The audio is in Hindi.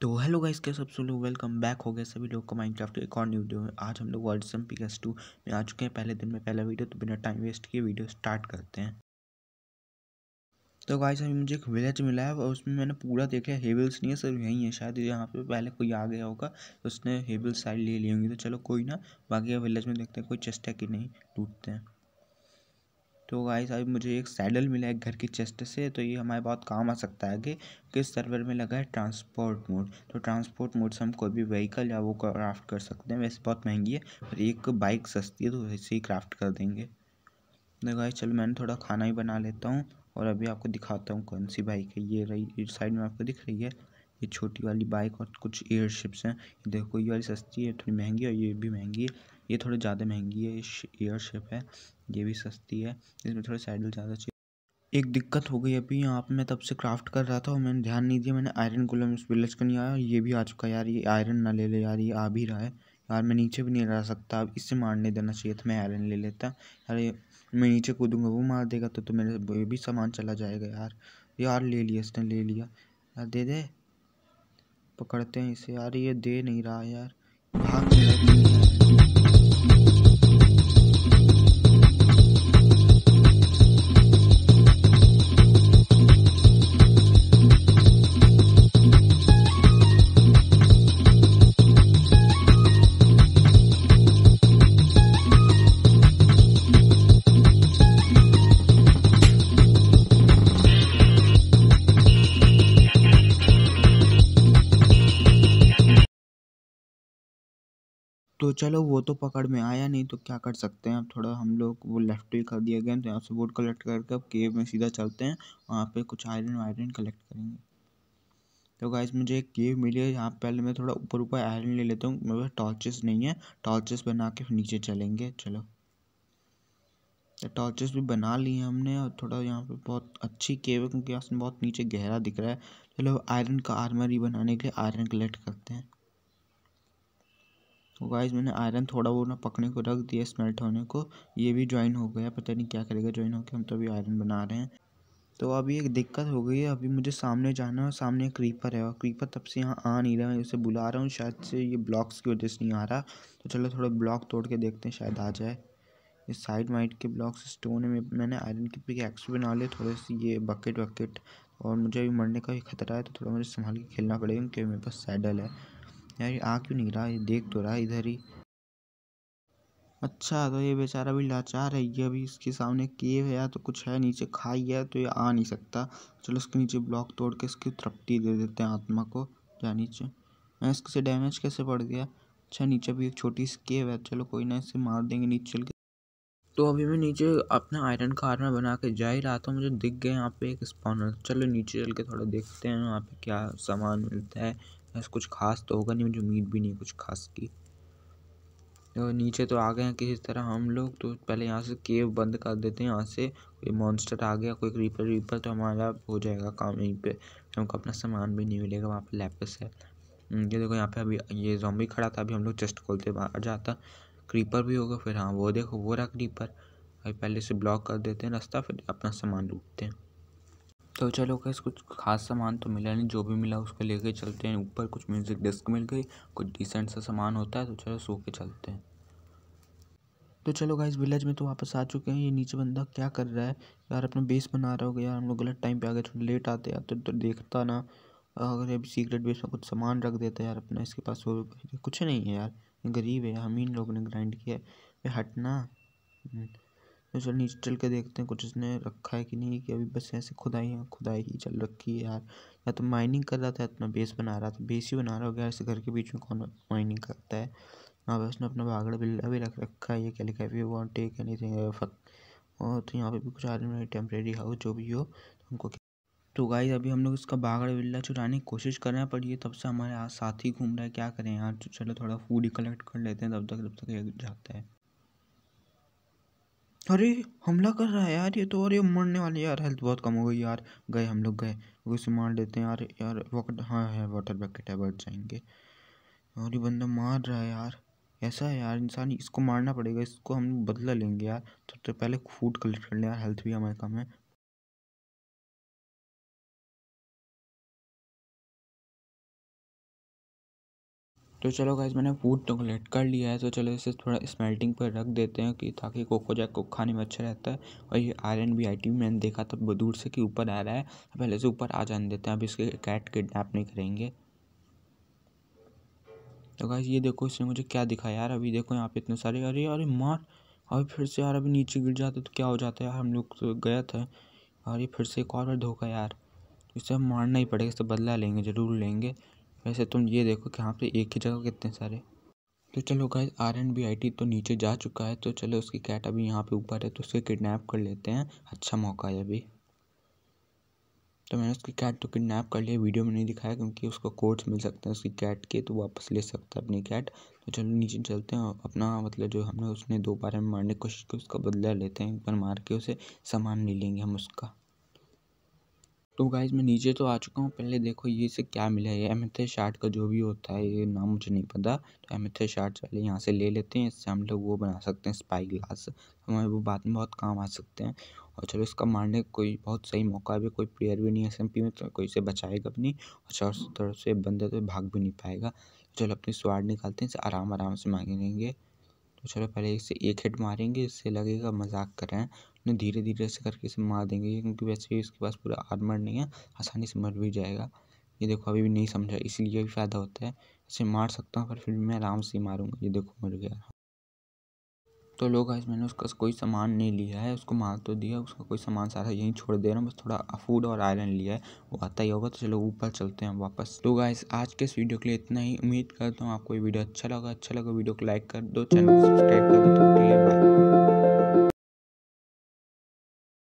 तो हेलो गाइस के सब लोग वेलकम बैक हो गए सभी लोग का माइनक्राफ्ट एक और न्यू वीडियो में आज हम लोग वर्ल्ड सम पिकस टू में आ चुके हैं पहले दिन में पहला वीडियो तो बिना टाइम वेस्ट किए वीडियो स्टार्ट करते हैं तो गाइस अभी मुझे एक विलेज मिला है और उसमें मैंने पूरा देखा है हेबल्स नहीं है सिर्फ यहीं है शायद यहाँ पे पहले कोई आ गया होगा तो उसने हेबल्स साइड ले ली होंगी तो चलो कोई ना बाकी विलेज में देखते हैं कोई चेस्ट है कि नहीं टूटते हैं तो गाइस अभी मुझे एक सैडल मिला है घर की चेस्ट से तो ये हमारे बहुत काम आ सकता है आगे किस सर्वर में लगा है ट्रांसपोर्ट मोड तो ट्रांसपोर्ट मोड से हम कोई भी व्हीकल या वो क्राफ्ट कर सकते हैं वैसे बहुत महंगी है पर एक बाइक सस्ती है तो वैसे ही क्राफ्ट कर देंगे तो गाइस चलो मैंने थोड़ा खाना ही बना लेता हूँ और अभी आपको दिखाता हूँ कौन सी बाइक है ये रही इस साइड में आपको दिख रही है ये छोटी वाली बाइक और कुछ एयरशिप्स हैं देखो ये वाली सस्ती है थोड़ी महंगी और ये भी महंगी है ये थोड़ी ज़्यादा महंगी है एयर शिप है ये भी सस्ती है इसमें थोड़े सैडल ज़्यादा चाहिए एक दिक्कत हो गई अभी यहाँ पे मैं तब से क्राफ्ट कर रहा था और मैंने ध्यान नहीं दिया मैंने आयरन गोलम इस विलेज को नहीं आया ये भी आ चुका यार ये आयरन ना ले ले यार ये आ भी रहा है यार मैं नीचे भी नहीं रह सकता अब इससे मारने देना चाहिए था मैं आयरन ले लेता यार ये मैं नीचे कूदूंगा वो मार देगा तो तो मेरे भी सामान चला जाएगा यार यार ले लिया इसने ले लिया यार दे दे पकड़ते हैं इसे यार ये दे नहीं रहा यार भाग तो चलो वो तो पकड़ में आया नहीं तो क्या कर सकते हैं अब थोड़ा हम लोग वो लेफ्ट भी कर दिया गया तो यहाँ से बोर्ड कलेक्ट करके अब केव में सीधा चलते हैं वहाँ पे कुछ आयरन वायरन कलेक्ट करेंगे तो गाइज मुझे एक केव मिली है यहाँ पहले मैं थोड़ा ऊपर ऊपर आयरन ले लेता हूँ मेरे पास टॉर्चेस नहीं है टॉर्चेस बना के नीचे चलेंगे चलो तो टॉर्चेस भी बना लिए हमने और थोड़ा यहाँ पे बहुत अच्छी केव है क्योंकि उसमें बहुत नीचे गहरा दिख रहा है चलो आयरन का आर्मर ही बनाने के लिए आयरन कलेक्ट करते हैं तो गाइज मैंने आयरन थोड़ा वो ना पकने को रख दिया स्मेल्ट होने को ये भी ज्वाइन हो गया पता नहीं क्या करेगा ज्वाइन होकर हम तो अभी आयरन बना रहे हैं तो अभी एक दिक्कत हो गई है अभी मुझे सामने जाना है सामने क्रीपर है और क्रीपर तब से यहाँ आ नहीं रहा मैं उसे बुला रहा हूँ शायद से ये ब्लॉक्स की वजह से नहीं आ रहा तो चलो थोड़ा ब्लॉक तोड़ के देखते हैं शायद आ जाए ये साइड वाइड के ब्लॉक्स स्टोन है मैंने आयरन की पिक एक्स बना लिए थोड़े से ये बकेट वकेट और मुझे अभी मरने का भी खतरा है तो थोड़ा मुझे संभाल के खेलना पड़ेगा क्योंकि मेरे पास सैडल है यार ये आ क्यों नहीं रहा ये देख तो रहा इधर ही अच्छा तो ये बेचारा भी लाचार है ये अभी इसके सामने केव है या तो कुछ है नीचे खाई है तो ये आ नहीं सकता चलो इसके नीचे ब्लॉक तोड़ के इसकी तृप्ति दे देते हैं आत्मा को या नीचे मैं से डैमेज कैसे पड़ गया अच्छा नीचे भी एक छोटी सी केव है चलो कोई ना इसे मार देंगे नीचे चल के तो अभी मैं नीचे अपना आयरन कार में बना के जा ही रहा था मुझे दिख गए यहाँ पे एक स्पॉनर चलो नीचे चल के थोड़ा देखते हैं यहाँ पे क्या सामान मिलता है ऐसा कुछ खास तो होगा नहीं मुझे उम्मीद भी नहीं कुछ खास की तो नीचे तो आ गए हैं किसी तरह हम लोग तो पहले यहाँ से केव बंद कर देते हैं यहाँ से कोई मॉन्स्टर आ गया कोई रीपर रीपर तो हमारा हो जाएगा काम यहीं पर हमको अपना सामान भी नहीं मिलेगा वहाँ पर लैपस है हम्म, ये देखो यहाँ पे अभी ये जॉम्बी खड़ा था अभी हम लोग चेस्ट खोलते बाहर जाता क्रीपर भी होगा फिर हाँ वो देखो वो रहा क्रीपर भाई पहले से ब्लॉक कर देते हैं रास्ता फिर अपना सामान लूटते हैं तो चलो कैसे कुछ खास सामान तो मिला नहीं जो भी मिला उसको लेके चलते हैं ऊपर कुछ म्यूज़िक डिस्क मिल गई कुछ डिसेंट सा सामान होता है तो चलो सो के चलते हैं तो चलो गाइस विलेज में तो वापस आ चुके हैं ये नीचे बंदा क्या कर रहा है यार अपना बेस बना रहा होगा यार हम लोग गलत टाइम पे आ गए थोड़ा लेट आते यार तो, तो देखता ना अगर अभी सीक्रेट बेस में कुछ सामान रख देता यार अपना इसके पास वो कुछ नहीं है यार गरीब है हम ही लोग ने ग्राइंड किया है हटना हम्म। तो चल नीचे चल के देखते हैं कुछ उसने रखा है कि नहीं कि अभी बस ऐसे खुदाई है खुदाई ही चल रखी है यार या तो माइनिंग कर रहा था अपना बेस बना रहा था बेस ही बना रहा होगा ऐसे घर के बीच में कौन माइनिंग करता है यहाँ पर उसने अपना भागड़ा बिल्ला भी रख रखा है ये क्या लिखा है वो टेक एनी थिंग और तो यहाँ पे भी कुछ आदमी टेम्प्रेरी हाउस जो भी हो उनको तो हमको तो गाइज अभी हम लोग इसका बागड़ बिल्ला चुराने की कोशिश कर रहे हैं पर ये तब से हमारे यहाँ साथ ही घूम रहा है क्या करें यार तो चलो थोड़ा फूड ही कलेक्ट कर लेते हैं तब तक तब तक ये जाता है अरे हमला कर रहा है यार ये तो अरे मरने वाले यार हेल्थ बहुत कम हो गई यार गए हम लोग गए उसे मार लेते हैं यार यार वॉकेट हाँ है वाटर बैकेट है बैठ जाएंगे और ये बंदा मार रहा है यार ऐसा है यार इंसान इसको मारना पड़ेगा इसको हम बदला लेंगे यार तो, तो पहले फूड कलेक्ट कर लें यार हेल्थ भी हमारे कम है तो चलो गाइज मैंने फूड तो कलेक्ट कर लिया है तो चलो इसे थोड़ा स्मेल्टिंग पर रख देते हैं कि ताकि कोको जैक को खाने में अच्छा रहता है और ये आयरन भी टी मैंने देखा तब दूर से कि ऊपर आ रहा है तो पहले से ऊपर आ जाने देते हैं अब इसके कैट किडनैप नहीं करेंगे तो गाइज ये देखो इसने मुझे क्या दिखा यार अभी देखो यहाँ पे इतने सारे अरे अरे मार और फिर से यार अभी नीचे गिर जाते तो क्या हो जाता है यार हम लोग तो गए थे और ये फिर से एक और बार धोखा यार इसे मारना ही पड़ेगा इससे बदला लेंगे ज़रूर लेंगे वैसे तुम ये देखो कि यहाँ पे एक ही जगह कितने सारे तो चलो guys R N B I T तो नीचे जा चुका है तो चलो उसकी कैट अभी यहाँ पे ऊपर है तो उसे किडनैप कर लेते हैं अच्छा मौका है अभी तो मैंने उसकी कैट तो किडनैप कर लिया वीडियो में नहीं दिखाया क्योंकि उसको कोड्स मिल सकते हैं उसकी कैट के तो वापस ले सकता है अपनी कैट तो चलो नीचे चलते हैं अपना मतलब जो हमने उसने दो बार में मारने की कोशिश की उसका बदला लेते हैं एक बार मार के उसे सामान ले लेंगे हम उसका तो गाइज मैं नीचे तो आ चुका हूँ पहले देखो ये से क्या मिला है एमथे शार्ट का जो भी होता है ये नाम मुझे नहीं पता तो एमथे शार्ट पहले यहाँ से ले लेते हैं इससे हम लोग वो बना सकते हैं स्पाई ग्लास हमें वो बाद में बहुत काम आ सकते हैं और चलो इसका मारने का कोई बहुत सही मौका भी कोई प्लेयर भी नहीं है एस में तो कोई इसे बचाएगा भी नहीं और चार तरफ से बंदे तो भाग भी नहीं पाएगा चलो अपनी स्वाड निकालते हैं इसे आराम आराम से मांगेंगे तो चलो पहले इससे एक हेड मारेंगे इससे लगेगा मजाक कर रहे हैं उन्हें धीरे धीरे से करके इसे मार देंगे क्योंकि वैसे भी इसके पास पूरा आर्मर नहीं है आसानी से मर भी जाएगा ये देखो अभी भी नहीं समझा इसीलिए भी फ़ायदा होता है इसे मार सकता हूँ पर फिर मैं आराम से मारूंगा ये देखो मर गया तो लोग आज मैंने उसका कोई सामान नहीं लिया है उसको मार तो दिया उसका कोई सामान सारा यहीं छोड़ दे रहा हूँ बस थोड़ा फूड और आयरन लिया है वो आता ही होगा तो चलो ऊपर चलते हैं वापस तो गाइस आज के इस वीडियो के लिए इतना ही उम्मीद करता हूँ आपको ये वीडियो अच्छा लगा अच्छा लगा वीडियो को लाइक कर दो चैनल को सब्सक्राइब कर दो तो